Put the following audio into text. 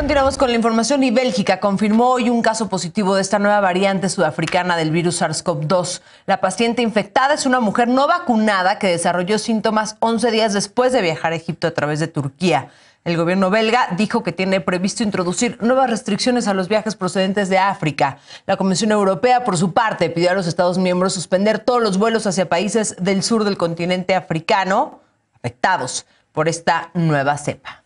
Continuamos con la información y Bélgica confirmó hoy un caso positivo de esta nueva variante sudafricana del virus SARS-CoV-2. La paciente infectada es una mujer no vacunada que desarrolló síntomas 11 días después de viajar a Egipto a través de Turquía. El gobierno belga dijo que tiene previsto introducir nuevas restricciones a los viajes procedentes de África. La Comisión Europea, por su parte, pidió a los Estados miembros suspender todos los vuelos hacia países del sur del continente africano afectados por esta nueva cepa.